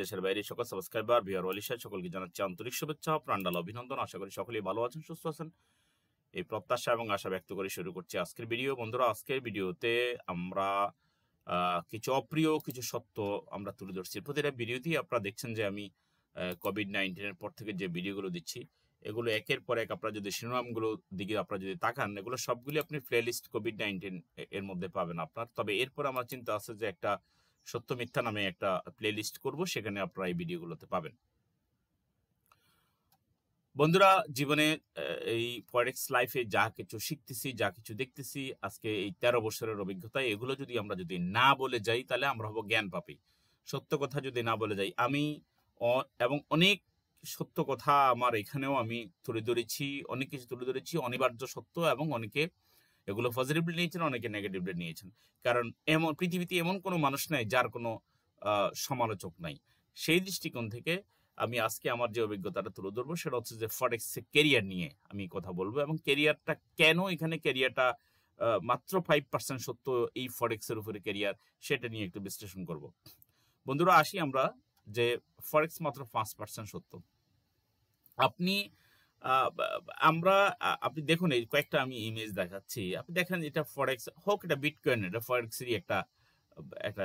দেশের বাইরে সকল সকলকে আন্তরিক অভিনন্দন আশা করি সকলেই ভালো সুস্থ এই প্রত্যাশা এবং আশা ব্যক্ত করে শুরু আজকের ভিডিও বন্ধুরা আজকের ভিডিওতে আমরা কিছু অপ্রিয় কিছু সত্য আমরা তুলে ধরছি প্রতিটা ভিডিওতেই আপনারা দেখছেন যে আমি কোভিড নাইন্টিনের পর থেকে যে ভিডিওগুলো দিচ্ছি এগুলো একের পর এক আপনারা যদি শিরোনামগুলো দিকে আপনারা যদি তাকান এগুলো সবগুলি আপনি প্লেলিস্ট কোভিড নাইন্টিন এর মধ্যে পাবেন আপনার তবে এরপর আমার চিন্তা আছে যে একটা সত্য মিথ্যা নামে একটা প্লেলিস্ট করব সেখানে আপনারা এই ভিডিওগুলোতে পাবেন বন্ধুরা জীবনে এই ফরেক্স লাইফে যা কিছু শিখতেছি যা কিছু দেখতেছি আজকে এই তেরো বছরের অভিজ্ঞতা এগুলো যদি আমরা যদি না বলে যাই তাহলে আমরা হব জ্ঞান পাপি সত্য কথা যদি না বলে যাই আমি এবং অনেক সত্য কথা আমার এখানেও আমি তুলে ধরেছি অনেক কিছু তুলে ধরেছি অনিবার্য সত্য এবং অনেকে এগুলো পজিটিভলি নিয়েছেন অনেকে নেগেটিভলি নিয়েছেন কারণ এমন পৃথিবীতে এমন কোনো মানুষ নাই যার কোনো সমালোচক নাই সেই দৃষ্টিকোণ থেকে আমি আজকে আমার যে অভিজ্ঞতাটা তুলে ধরবো সেটা হচ্ছে যে ফরেক্স কেরিয়ার নিয়ে আমি কথা বলবো এবং কেরিয়ারটা কেন এখানে কেরিয়ারটা মাত্র ফাইভ পার্সেন্ট সত্য এই ফরেক্সের উপরে কেরিয়ার সেটা নিয়ে একটু বিশ্লেষণ করব বন্ধুরা আসি আমরা যে ফরেক্স মাত্র পাঁচ পার্সেন্ট সত্য আপনি আমরা আপনি দেখুন এই কয়েকটা আমি ইমেজ দেখাচ্ছি আপনি দেখেন এটা ফরেক্স হোক এটা বিটকয়েন এটা ফরেক্সেরই একটা একটা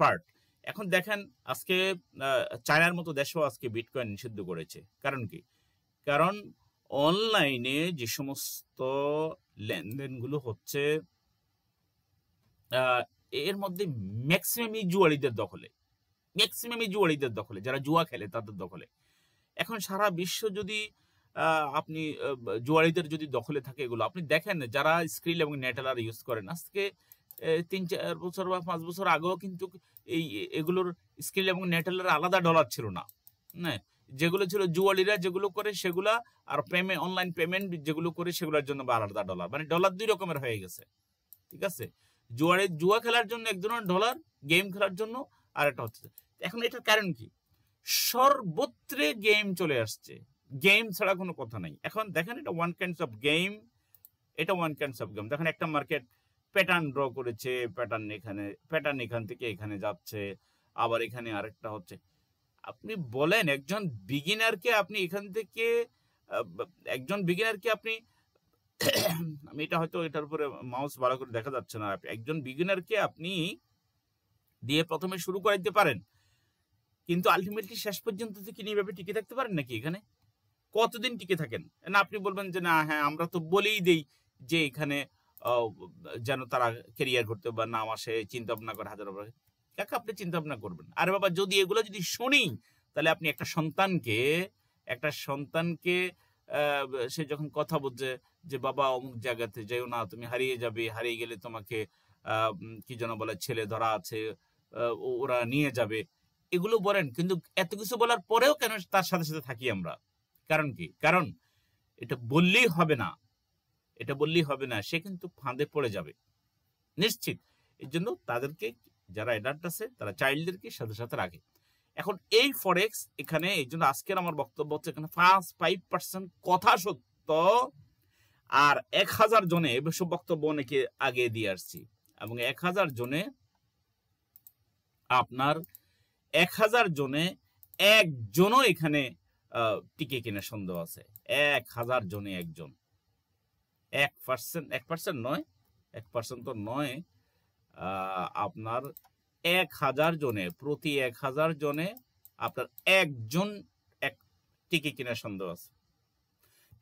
পার্ট এখন দেখেন আজকে চায়নার মতো দেশেও আজকে বিটকয়েন নিষিদ্ধ করেছে কারণ কি কারণ অনলাইনে যে সমস্ত লেনদেনগুলো হচ্ছে এর মধ্যে ম্যাক্সিমামই জুয়ারিদের দখলে ম্যাক্সিমামই জুয়ারিদের দখলে যারা জুয়া খেলে তাদের দখলে এখন সারা বিশ্ব যদি আপনি জুয়ারিদের যদি দখলে থাকে এগুলো আপনি দেখেন যারা স্ক্রিল এবং নেটালার ইউজ করেন আজকে তিন চার বছর বা পাঁচ বছর আগেও কিন্তু এই এগুলোর স্কিল এবং নেটালের আলাদা ডলার ছিল না হ্যাঁ যেগুলো ছিল জুয়ালিরা যেগুলো করে সেগুলা আর পেমে অনলাইন পেমেন্ট যেগুলো করে সেগুলোর জন্য বা আলাদা ডলার মানে ডলার দুই রকমের হয়ে গেছে ঠিক আছে জুয়ারে জুয়া খেলার জন্য এক ধরনের ডলার গেম খেলার জন্য আর একটা হচ্ছে এখন এটার কারণ কি সর্বত্রে গেম চলে আসছে গেম ছাড়া কোনো কথা নাই এখন দেখেন এটা ওয়ান কাইন্ডস অফ গেম এটা ওয়ান কাইন্ডস অফ গেম দেখেন একটা মার্কেট প্যাটার্ন ড্র করেছে প্যাটার্ন এখানে প্যাটার্ন এখান থেকে এখানে যাচ্ছে আবার এখানে আরেকটা হচ্ছে আপনি বলেন একজন বিগিনারকে আপনি এখান থেকে একজন বিগিনারকে আপনি আমি এটা হয়তো এটার উপরে মাউস ভালো করে দেখা যাচ্ছে না একজন বিগিনারকে আপনি দিয়ে প্রথমে শুরু করে দিতে পারেন কিন্তু আলটিমেটলি শেষ পর্যন্ত থেকে কি এইভাবে টিকে থাকতে পারেন নাকি এখানে কতদিন টিকে থাকেন না আপনি বলবেন যে না হ্যাঁ আমরা তো বলেই দেই যে এখানে যেন তারা কেরিয়ার করতে বা নাম আসে চিন্তা ভাবনা করে হাজার কাকে আপনি চিন্তা ভাবনা করবেন আরে বাবা যদি এগুলো যদি শুনি তাহলে আপনি একটা সন্তানকে একটা সন্তানকে সে যখন কথা বলছে যে বাবা অমুক জায়গাতে যাইও না তুমি হারিয়ে যাবে হারিয়ে গেলে তোমাকে কি যেন বলে ছেলে ধরা আছে ওরা নিয়ে যাবে এগুলো বলেন কিন্তু এত কিছু বলার পরেও কেন তার সাথে সাথে থাকি আমরা কারণ কি কারণ এটা বললেই হবে না এটা বললেই হবে না সে কিন্তু ফাঁদে পড়ে যাবে নিশ্চিত এর জন্য তাদেরকে যারা অ্যাডাল্ট আছে তারা চাইল্ডদেরকে সাথে সাথে রাখে এখন এই ফরেক্স এখানে এই জন্য আজকের আমার বক্তব্য হচ্ছে এখানে ফার্স্ট ফাইভ পার্সেন্ট কথা সত্য আর এক হাজার জনে এসব বক্তব্য অনেকে আগে দিয়ে আসছি এবং এক হাজার জনে আপনার এক হাজার জনে একজনও এখানে টিকে কেনার সন্দেহ আছে এক হাজার জনে একজন এক পার্সেন্ট এক পার্সেন্ট নয় এক পার্সেন্ট তো নয় আপনার এক হাজার জনে প্রতি এক হাজার জনে আপনার একজন এক টিকে কেনার সন্দেহ আছে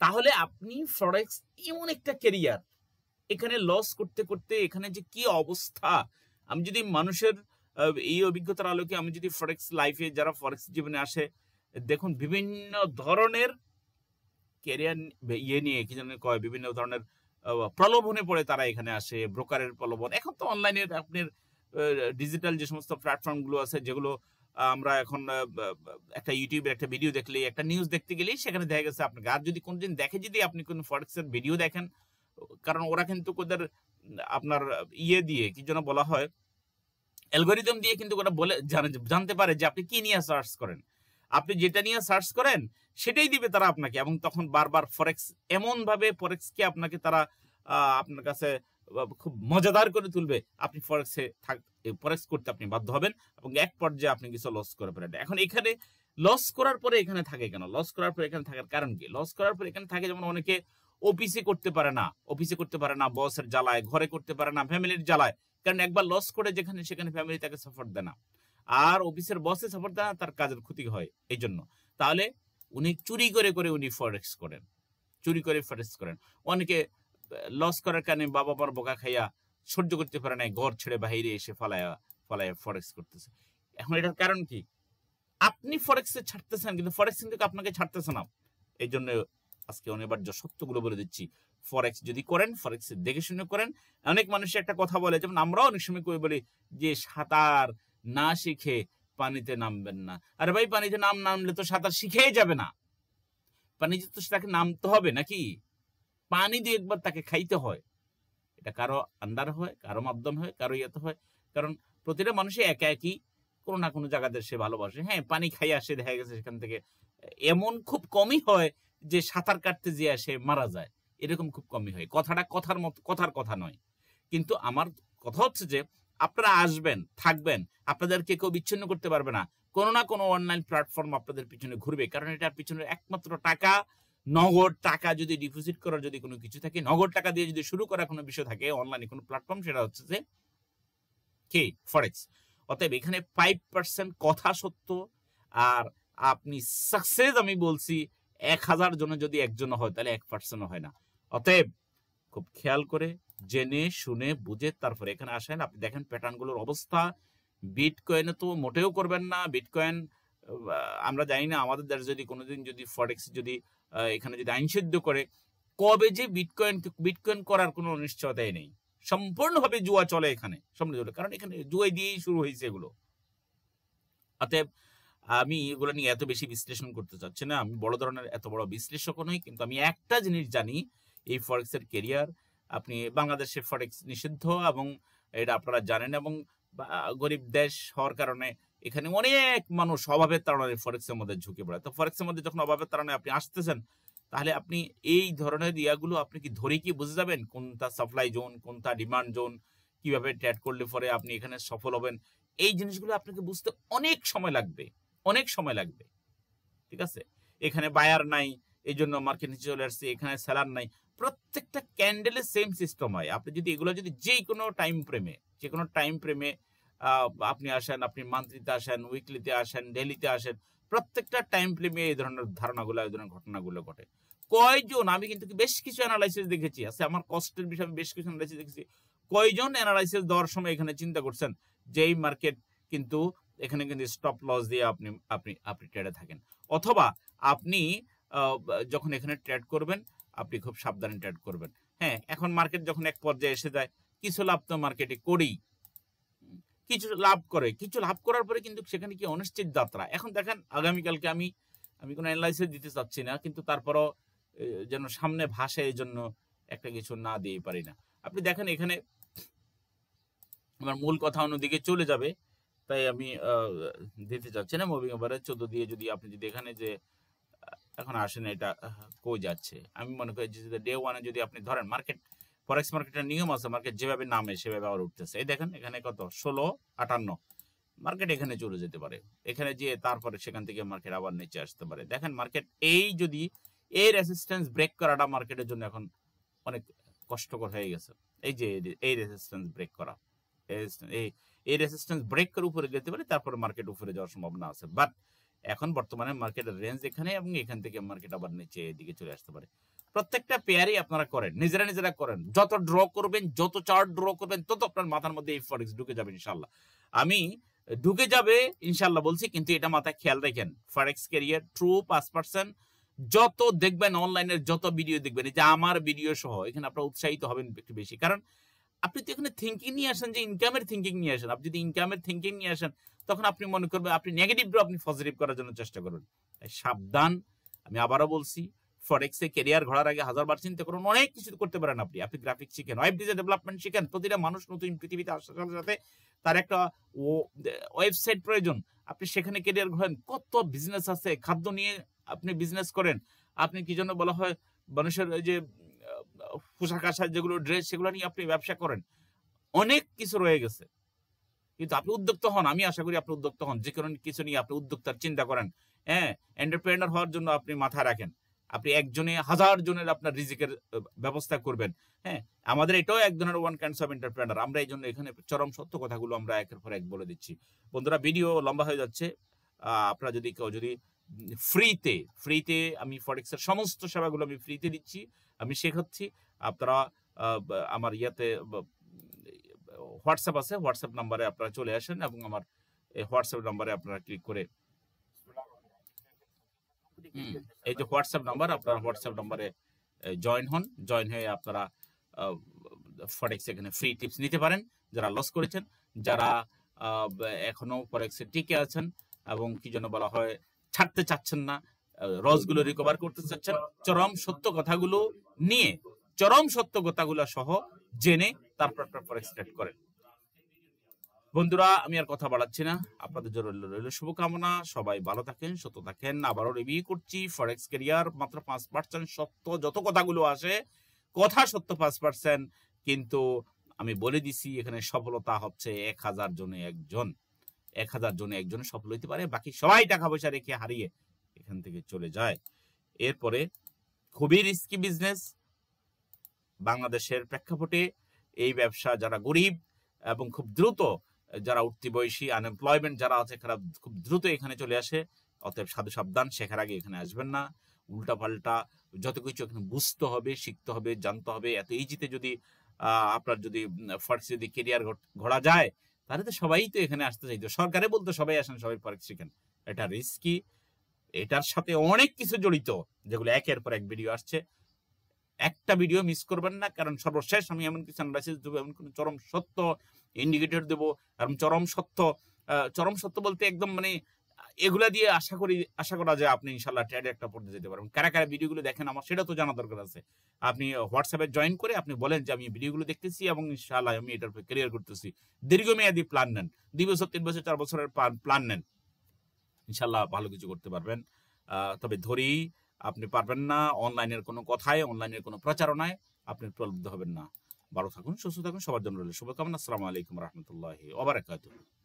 তাহলে আপনি ফরেক্স এমন একটা কেরিয়ার এখানে লস করতে করতে এখানে যে কি অবস্থা আমি যদি মানুষের এই অভিজ্ঞতার আলোকে আমি যদি ফরেক্স লাইফে যারা ফরেক্স জীবনে আসে দেখুন বিভিন্ন ধরনের ক্যারিয়ার ইয়ে নিয়ে কি জানেন কয় বিভিন্ন ধরনের প্রলোভনে পড়ে তারা এখানে আসে ব্রোকারের প্রলোভন এখন তো অনলাইনে আপনার ডিজিটাল যে সমস্ত প্ল্যাটফর্মগুলো আছে যেগুলো আমরা এখন একটা ইউটিউবের একটা ভিডিও দেখলে একটা নিউজ দেখতে গেলেই সেখানে দেখা গেছে আপনাকে আর যদি কোনোদিন দেখে যদি আপনি কোনো ফরেক্সের ভিডিও দেখেন কারণ ওরা কিন্তু ওদের আপনার ইয়ে দিয়ে কি যেন বলা হয় অ্যালগোরিদম দিয়ে কিন্তু ওরা বলে জানে জানতে পারে যে আপনি কি নিয়ে সার্চ করেন আপনি যেটা নিয়ে সার্চ করেন সেটাই দিবে তারা আপনাকে এবং তখন বারবার ফরেক্স এমন ভাবে ফরেক্সকে আপনাকে তারা আপনার কাছে খুব মজাদার করে তুলবে আপনি ফরেক্সে থাক ফরেক্স করতে আপনি বাধ্য হবেন এবং এক পর্যায়ে আপনি কিছু লস করে ফেলেন এখন এখানে লস করার পরে এখানে থাকে কেন লস করার পরে এখানে থাকার কারণ কি লস করার পরে এখানে থাকে যেমন অনেকে অফিসে করতে পারে না অফিসে করতে পারে না বসের জ্বালায় ঘরে করতে পারে না ফ্যামিলির জ্বালায় কারণ একবার লস করে যেখানে সেখানে ফ্যামিলি তাকে সাপোর্ট দেয় না আর অফিসের বসে সাপোর্ট দেয় না তার কাজের ক্ষতি হয় এই জন্য তাহলে উনি চুরি করে করে উনি ফরেক্স করেন চুরি করে ফরেক্স করেন অনেকে লস করার কারণে বাবা মার বোকা খাইয়া সহ্য করতে পারে না ঘর ছেড়ে বাহিরে এসে ফলায় ফলায় ফরেক্স করতেছে এখন এটার কারণ কি আপনি ফরেক্সে ছাড়তেছেন কিন্তু ফরেক্স কিন্তু আপনাকে ছাড়তেছে না এই জন্য আজকে অনেকবার যে সত্যগুলো বলে দিচ্ছি ফরেক্স যদি করেন ফরেক্স দেখে শুনে করেন অনেক মানুষ একটা কথা বলে যেমন আমরাও অনেক সময় কই বলি যে সাঁতার না শিখে পানিতে নামবেন না আরে ভাই পানিতে নাম নামলে তো সাঁতার শিখেই যাবে না পানিতে তো তাকে নামতে হবে নাকি পানি দিয়ে একবার তাকে খাইতে হয় এটা কারো আন্ডার হয় কারো মাধ্যম হয় কারো ইয়েতে হয় কারণ প্রতিটা মানুষই একা একই কোনো না কোনো জায়গাতে সে ভালোবাসে হ্যাঁ পানি খাই আসে দেখা গেছে সেখান থেকে এমন খুব কমই হয় যে সাঁতার কাটতে যেয়ে সে মারা যায় এরকম খুব কমই হয় কথাটা কথার মত কথার কথা নয় কিন্তু আমার কথা হচ্ছে যে আপনারা আসবেন থাকবেন আপনাদেরকে কেউ বিচ্ছিন্ন করতে পারবে না কোনো না কোনো অনলাইন প্ল্যাটফর্ম আপনাদের পিছনে ঘুরবে কারণ এটার পিছনে একমাত্র টাকা নগদ টাকা যদি ডিপোজিট করার যদি কোনো কিছু থাকে নগদ টাকা দিয়ে যদি শুরু করা কোনো বিষয় থাকে অনলাইনে কোনো প্ল্যাটফর্ম সেটা হচ্ছে যে কে ফরেক্স অতএব এখানে ফাইভ পার্সেন্ট কথা সত্য আর আপনি সাকসেস আমি বলছি এক হাজার জনে যদি একজন হয় তাহলে এক পার্সেন্ট হয় না অতএব খুব খেয়াল করে জেনে শুনে বুঝে তারপরে এখানে আসেন আপনি দেখেন প্যাটার্নগুলোর অবস্থা বিট কয়েনে তো মোটেও করবেন না বিট কয়েন আমরা জানি না আমাদের দেশ যদি কোনোদিন যদি ফরেক্স যদি এখানে যদি আইনসিদ্ধ করে কবে যে বিটকয়েন বিটকয়েন করার কোনো অনিশ্চয়তাই নেই সম্পূর্ণভাবে জুয়া চলে এখানে সম্পূর্ণ কারণ এখানে জুয়াই দিয়েই শুরু হয়েছে এগুলো অতএব আমি এগুলো নিয়ে এত বেশি বিশ্লেষণ করতে চাচ্ছি না আমি বড় ধরনের এত বড় বিশ্লেষক নই কিন্তু আমি একটা জিনিস জানি এই ফরেক্স এর কেরিয়ার আপনি বাংলাদেশে ফরেক্স নিষিদ্ধ এবং এটা আপনারা জানেন এবং গরিব দেশ হওয়ার কারণে এখানে অনেক মানুষ অভাবের তাড়নায় ফরেক্সের মধ্যে ঝুঁকে পড়ে তো ফরেক্সের মধ্যে যখন অভাবের তাড়নায় আপনি আসতেছেন তাহলে আপনি এই ধরনের ইয়াগুলো আপনি কি ধরে কি বুঝে যাবেন কোনটা সাপ্লাই জোন কোনটা ডিমান্ড জোন কিভাবে ট্যাড করলে পরে আপনি এখানে সফল হবেন এই জিনিসগুলো আপনাকে বুঝতে অনেক সময় লাগবে অনেক সময় লাগবে ঠিক আছে এখানে বায়ার নাই এই জন্য মার্কেট নিচে চলে আসছে এখানে সেলার নাই প্রত্যেকটা ক্যান্ডেলে সেম সিস্টেম হয় আপনি যদি এগুলো যদি যে কোনো টাইম ফ্রেমে যে কোনো টাইম ফ্রেমে আপনি আসেন আপনি মান্থলিতে আসেন উইকলিতে আসেন ডেলিতে আসেন প্রত্যেকটা টাইম ফ্রেমে এই ধরনের ধারণাগুলো এই ধরনের ঘটনাগুলো ঘটে কয়জন আমি কিন্তু বেশ কিছু অ্যানালাইসিস দেখেছি আছে আমার কষ্টের বিষয়ে আমি বেশ কিছু অ্যানালাইসিস দেখেছি কয়জন অ্যানালাইসিস দেওয়ার সময় এখানে চিন্তা করছেন যে এই মার্কেট কিন্তু এখানে কিন্তু স্টপ লস দিয়ে আপনি আপনি আপনি ট্রেডে থাকেন অথবা আপনি যখন এখানে ট্রেড করবেন আপনি খুব সাবধানে ট্রেড করবেন হ্যাঁ এখন মার্কেট যখন এক পর্যায়ে এসে যায় কিছু লাভ তো মার্কেটে করেই কিছু লাভ করে কিছু লাভ করার পরে কিন্তু সেখানে কি অনিশ্চিত যাত্রা এখন দেখেন আগামীকালকে আমি আমি কোনো অ্যানালাইসিস দিতে চাচ্ছি না কিন্তু তারপরও যেন সামনে ভাসে এই জন্য একটা কিছু না দিয়ে পারি না আপনি দেখেন এখানে আমার মূল কথা অন্যদিকে চলে যাবে তাই আমি দিতে চাচ্ছি না মুভিং এভারেজ চোদ্দ দিয়ে যদি আপনি যদি এখানে যে এখন আসেন এটা কই যাচ্ছে আমি মনে করি যে ডে ওয়ানে যদি আপনি ধরেন মার্কেট ফরেক্স মার্কেটের নিয়ম আছে মার্কেট যেভাবে নামে সেভাবে আবার উঠতেছে এই দেখেন এখানে কত ষোলো আটান্ন মার্কেট এখানে চলে যেতে পারে এখানে যে তারপরে সেখান থেকে মার্কেট আবার নিচে আসতে পারে দেখেন মার্কেট এই যদি এই রেসিস্ট্যান্স ব্রেক করাটা মার্কেটের জন্য এখন অনেক কষ্টকর হয়ে গেছে এই যে এই রেসিস্ট্যান্স ব্রেক করা এই এই রেসিস্ট্যান্স ব্রেক করে উপরে যেতে পারে তারপরে মার্কেট উপরে যাওয়ার সম্ভাবনা আছে বাট এখন বর্তমানে মার্কেটের রেঞ্জ এখানে এবং এখান থেকে মার্কেট আবার নিচে এদিকে চলে আসতে পারে প্রত্যেকটা পেয়ারই আপনারা করেন নিজেরা নিজেরা করেন যত ড্র করবেন যত চার্ট ড্র করবেন তত আপনার মাথার মধ্যে এই ফরেক্স ঢুকে যাবে ইনশাল্লাহ আমি ঢুকে যাবে ইনশাল্লাহ বলছি কিন্তু এটা মাথায় খেয়াল রাখেন ফরেক্স ক্যারিয়ার ট্রু পাঁচ পার্সেন্ট যত দেখবেন অনলাইনের যত ভিডিও দেখবেন এই যে আমার ভিডিও সহ এখানে আপনারা উৎসাহিত হবেন একটু বেশি কারণ আপনি তো এখানে থিঙ্কিং নিয়ে আসেন যে ইনকামের থিঙ্কিং নিয়ে আসেন আপনি যদি ইনকামের থিঙ্কিং নিয়ে আসেন তখন আপনি মনে করবেন আপনি নেগেটিভ আপনি পজিটিভ করার জন্য চেষ্টা করবেন সাবধান আমি আবারও বলছি ফরেক্সে ক্যারিয়ার ঘোরার আগে হাজারবার চিন্তা করুন অনেক কিছু করতে পারেন আপনি আপনি গ্রাফিক শিখেন ওয়েব ডিজাইন ডেভেলপমেন্ট শিখেন প্রতিটা মানুষ নতুন পৃথিবীতে আসার সাথে সাথে তার একটা ওয়েবসাইট প্রয়োজন আপনি সেখানে ক্যারিয়ার ঘোরেন কত বিজনেস আছে খাদ্য নিয়ে আপনি বিজনেস করেন আপনি কি জন্য বলা হয় মানুষের যে পোশাক আশাক যেগুলো ড্রেস সেগুলো নিয়ে আপনি ব্যবসা করেন অনেক কিছু রয়ে গেছে কিন্তু আপনি উদ্যোক্তা হন আমি আশা করি আপনি উদ্যোক্তা হন যে কোনো কিছু নিয়ে আপনি উদ্যোক্তার চিন্তা করেন হ্যাঁ এন্টারপ্রেনার হওয়ার জন্য আপনি মাথা রাখেন আপনি একজনে হাজার জনের আপনার রিজিকের ব্যবস্থা করবেন হ্যাঁ আমাদের এটাও এক ধরনের ওয়ান কাইন্ডস অফ এন্টারপ্রেনার আমরা এই জন্য এখানে চরম সত্য কথাগুলো আমরা একের পর এক বলে দিচ্ছি বন্ধুরা ভিডিও লম্বা হয়ে যাচ্ছে আপনারা যদি কেউ যদি ফ্রিতে ফ্রিতে আমি ফরেক্সের সমস্ত সেবাগুলো আমি ফ্রিতে দিচ্ছি আমি শেখাচ্ছি আপনারা আমার ইয়াতে হোয়াটসঅ্যাপ আছে হোয়াটসঅ্যাপ নাম্বারে আপনারা চলে আসেন এবং আমার হোয়াটসঅ্যাপ নাম্বারে আপনারা ক্লিক করে এই যে হোয়াটসঅ্যাপ নাম্বার আপনারা হোয়াটসঅ্যাপ নাম্বারে জয়েন হন জয়েন হয়ে আপনারা ফরেক্স এখানে ফ্রি টিপস নিতে পারেন যারা লস করেছেন যারা এখনো ফরেক্সে টিকে আছেন এবং কি জন্য বলা হয় ছাড়তে চাচ্ছেন না রসগুলো রিকভার করতে চাচ্ছেন চরম সত্য কথাগুলো নিয়ে চরম সত্য কথাগুলো সহ জেনে তারপর করেন বন্ধুরা আমি আর কথা বাড়াচ্ছি না আপনাদের জন্য রইল শুভকামনা সবাই ভালো থাকেন সত্য থাকেন আবারও রিভিউ করছি ফরেক্স কেরিয়ার মাত্র পাঁচ পার্সেন্ট সত্য যত কথাগুলো আসে কথা সত্য পাঁচ পার্সেন্ট কিন্তু আমি বলে দিছি এখানে সফলতা হচ্ছে এক হাজার জনে একজন এক হাজার জনে একজনে সফল হইতে পারে বাকি সবাই টাকা পয়সা রেখে হারিয়ে এখান থেকে চলে যায় এরপরে খুবই রিস্কি বিজনেস বাংলাদেশের প্রেক্ষাপটে এই ব্যবসা যারা গরিব এবং খুব দ্রুত যারা উঠতি বয়সী আনএমপ্লয়মেন্ট যারা আছে তারা খুব দ্রুত এখানে চলে আসে অতএব সাধু সাবধান শেখার আগে এখানে আসবেন না উল্টাপাল্টা যত কিছু এখানে বুঝতে হবে শিখতে হবে জানতে হবে এত ইজিতে যদি আপনার যদি ফার্স্ট যদি কেরিয়ার ঘোরা যায় তাহলে তো সবাই তো এখানে আসতে চাইতো সরকারে বলতো সবাই আসেন সবাই পরে শিখেন এটা রিস্কি এটার সাথে অনেক কিছু জড়িত যেগুলো একের পর এক ভিডিও আসছে একটা ভিডিও মিস করবেন না কারণ সর্বশেষ আমি এমন কিছু অ্যানালাইসিস দেবো এমন কোনো চরম সত্য ইন্ডিকেটর দেবো এবং চরম সত্য চরম সত্য বলতে একদম মানে এগুলা দিয়ে আশা করি আশা করা যায় আপনি ইনশাল্লাহ ট্রেড একটা পড়তে যেতে পারবেন কারা কারা ভিডিওগুলো দেখেন আমার সেটা তো জানা দরকার আছে আপনি হোয়াটসঅ্যাপে জয়েন করে আপনি বলেন যে আমি ভিডিওগুলো দেখতেছি এবং ইনশাল্লাহ আমি এটার উপরে ক্লিয়ার করতেছি দীর্ঘমেয়াদী প্ল্যান নেন দুই বছর তিন বছর চার বছরের প্ল্যান নেন ইনশাল্লাহ ভালো কিছু করতে পারবেন তবে ধরি আপনি পারবেন না অনলাইনের কোনো কথায় অনলাইনের কোনো প্রচারণায় আপনি প্রলুব্ধ হবেন না ভালো থাকুন সুস্থ থাকুন সবার জন্য রইল শুভকামনা আসসালামু আলাইকুম রহমতুল্লাহ ওবরাকাতুহ